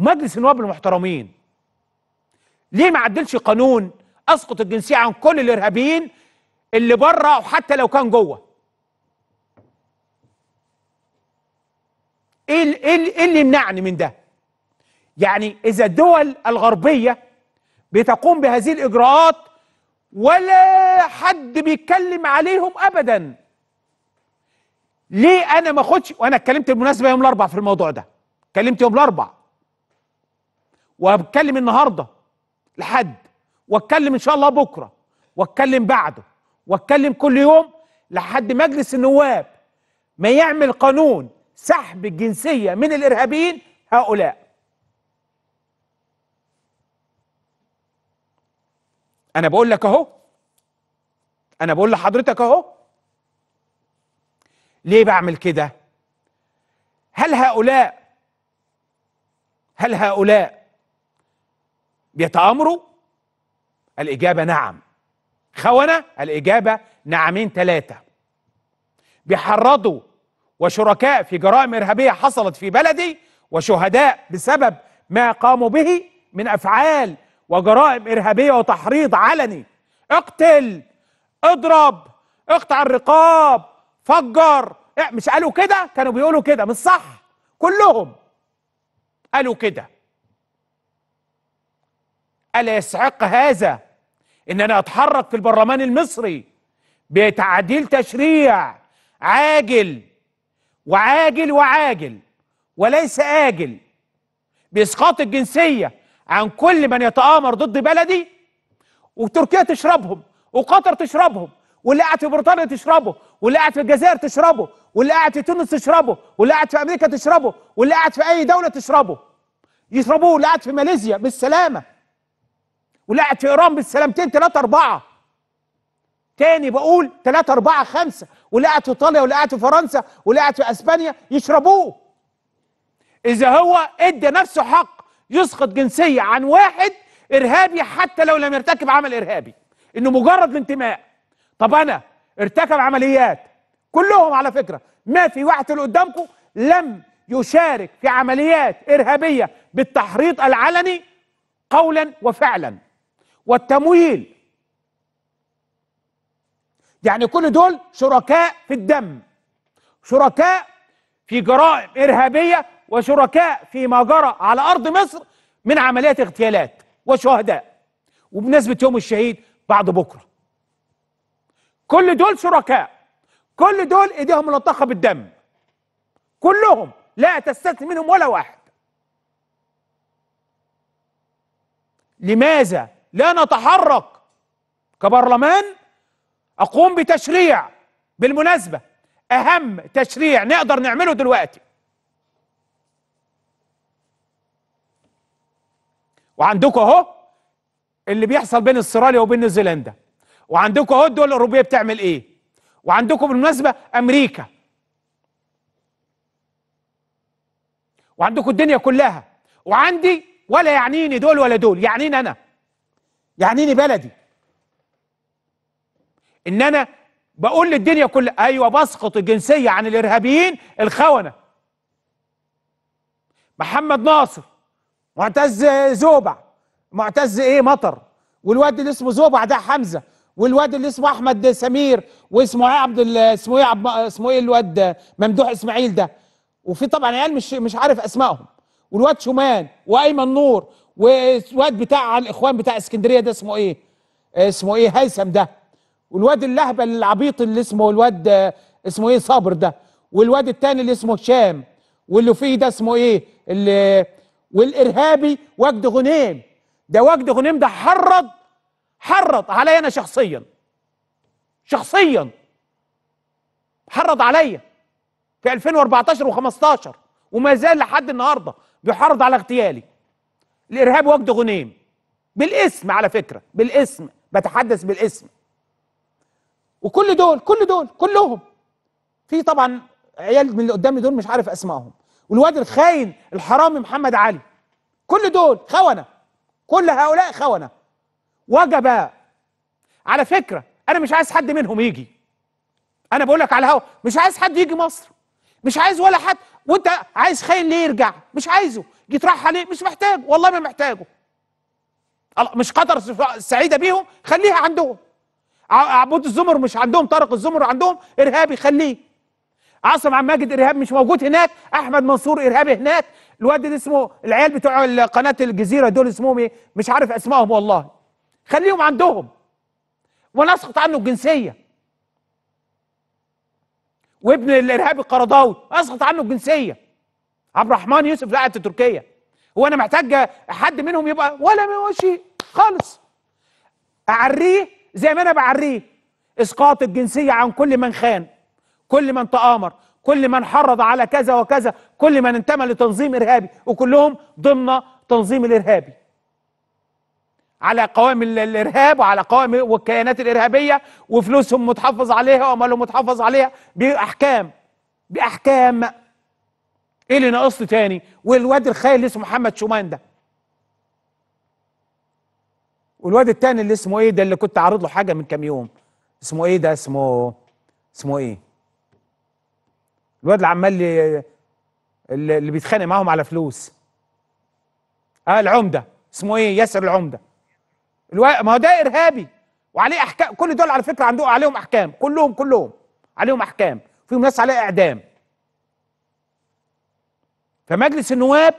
مجلس النواب المحترمين ليه ما عدلش قانون اسقط الجنسيه عن كل الارهابيين اللي بره وحتى لو كان جوه ايه إيه, ايه اللي يمنعني من ده يعني اذا الدول الغربيه بتقوم بهذه الاجراءات ولا حد بيتكلم عليهم ابدا ليه انا ما اخدش وانا اتكلمت بالمناسبه يوم الاربع في الموضوع ده اتكلمت يوم الاربع وهتكلم النهارده لحد واتكلم ان شاء الله بكره واتكلم بعده واتكلم كل يوم لحد مجلس النواب ما يعمل قانون سحب الجنسيه من الارهابيين هؤلاء انا بقول لك اهو انا بقول لحضرتك اهو ليه بعمل كده هل هؤلاء هل هؤلاء بيتآمروا الإجابة نعم خونة الإجابة نعمين ثلاثة بيحرضوا وشركاء في جرائم إرهابية حصلت في بلدي وشهداء بسبب ما قاموا به من أفعال وجرائم إرهابية وتحريض علني اقتل اضرب اقطع الرقاب فجر إيه، مش قالوا كده كانوا بيقولوا كده مش صح كلهم قالوا كده ألا يستحق هذا إن أنا أتحرك في البرلمان المصري بتعديل تشريع عاجل وعاجل وعاجل وليس آجل بإسقاط الجنسية عن كل من يتآمر ضد بلدي وتركيا تشربهم وقطر تشربهم واللي قاعد في بريطانيا تشربه واللي قاعد في الجزائر تشربه واللي قاعد في تونس تشربه واللي قاعد في امريكا تشربه واللي قاعد في اي دوله تشربه يشربوه اللي قاعد في ماليزيا بالسلامه ولعت في ايران بالسلامتين 3 4 تاني بقول 3 4 5 ولعت في ايطاليا ولعت في فرنسا ولعت في اسبانيا يشربوه اذا هو ادى نفسه حق يسقط جنسيه عن واحد ارهابي حتى لو لم يرتكب عمل ارهابي انه مجرد الانتماء طب انا ارتكب عمليات كلهم على فكره ما في واحد اللي قدامكم لم يشارك في عمليات ارهابيه بالتحريض العلني قولا وفعلا والتمويل يعني كل دول شركاء في الدم شركاء في جرائم إرهابية وشركاء في ما جرى على أرض مصر من عمليات اغتيالات وشهداء وبنسبة يوم الشهيد بعد بكرة كل دول شركاء كل دول ايديهم ملطخة بالدم كلهم لا تستثني منهم ولا واحد لماذا لا نتحرك كبرلمان اقوم بتشريع بالمناسبه اهم تشريع نقدر نعمله دلوقتي وعندكم اهو اللي بيحصل بين استراليا وبين نيوزيلندا وعندكم اهو الدول الاوروبيه بتعمل ايه وعندكم بالمناسبه امريكا وعندكم الدنيا كلها وعندي ولا يعنيني دول ولا دول يعنيني انا يعني ايه بلدي ان انا بقول للدنيا كلها ايوه بسقط الجنسيه عن الارهابيين الخونه محمد ناصر معتز زوبع معتز ايه مطر والواد اللي اسمه زوبع ده حمزه والواد اللي اسمه احمد سمير واسمه ايه عبد اسمه ايه عبد اسمه ايه الواد ممدوح اسماعيل ده وفي طبعا عيال مش مش عارف اسمائهم والواد شومان وايمن نور والواد بتاع الاخوان بتاع اسكندريه ده اسمه ايه؟ آه، اسمه ايه هيثم ده والواد اللهبل العبيط اللي اسمه الواد آه، اسمه ايه صابر ده والواد الثاني اللي اسمه هشام واللي فيه ده اسمه ايه؟ اللي والارهابي وجد غنيم ده وجد غنيم ده حرض حرض عليا انا شخصيا شخصيا حرض عليا في 2014 و15 وما زال لحد النهارده بيحرض على اغتيالي الارهاب وجد غنيم بالاسم على فكره بالاسم بتحدث بالاسم وكل دول كل دول كلهم في طبعا عيال من اللي قدامي دول مش عارف اسمائهم والواد الخاين الحرامي محمد علي كل دول خونه كل هؤلاء خونه وجب على فكره انا مش عايز حد منهم يجي انا بقول لك على الهوا مش عايز حد يجي مصر مش عايز ولا حد وانت عايز خاين ليه يرجع مش عايزه جيت راح عليه مش محتاجه والله ما محتاجه مش قطر سعيده بيهم خليها عندهم عبود الزمر مش عندهم طارق الزمر عندهم ارهابي خليه عاصم عم ماجد ارهابي مش موجود هناك احمد منصور ارهابي هناك الواد ده اسمه العيال بتوع قناه الجزيره دول اسمهم ايه مش عارف اسمائهم والله خليهم عندهم ونسقط عنه الجنسيه وابن الارهابي القرضاوي اسقط عنه الجنسيه عبد الرحمن يوسف لاعب في تركيا هو انا محتاج حد منهم يبقى ولا من شيء خالص اعريه زي ما انا بعريه اسقاط الجنسيه عن كل من خان كل من تآمر كل من حرض على كذا وكذا كل من انتمى لتنظيم ارهابي وكلهم ضمن تنظيم الارهابي على قوائم الارهاب وعلى قوائم والكيانات الارهابيه وفلوسهم متحفظ عليها وامالهم متحفظ عليها باحكام باحكام ايه اللي ناقص تاني والواد الخاين اللي اسمه محمد شومان ده والواد التاني اللي اسمه ايه ده اللي كنت عارض له حاجه من كام يوم اسمه ايه ده اسمه اسمه ايه الواد اللي عمال اللي, اللي بيتخانق معاهم على فلوس اه العمده اسمه ايه ياسر العمده الو... ما هو ده ارهابي وعليه احكام كل دول على فكره عندهم عليهم احكام كلهم كلهم عليهم احكام فيهم ناس عليها اعدام فمجلس النواب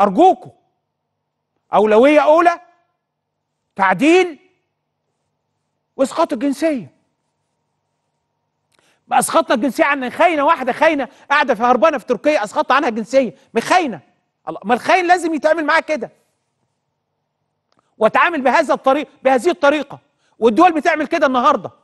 ارجوكم اولويه اولى تعديل واسقاط الجنسيه ما اسقطنا الجنسيه عن خاينه واحده خاينه قاعده في هربانه في تركيا اسقطنا عنها الجنسيه مخاينه ما الخاين لازم يتعامل معاه كده واتعامل بهذا الطريق بهذه الطريقه والدول بتعمل كده النهارده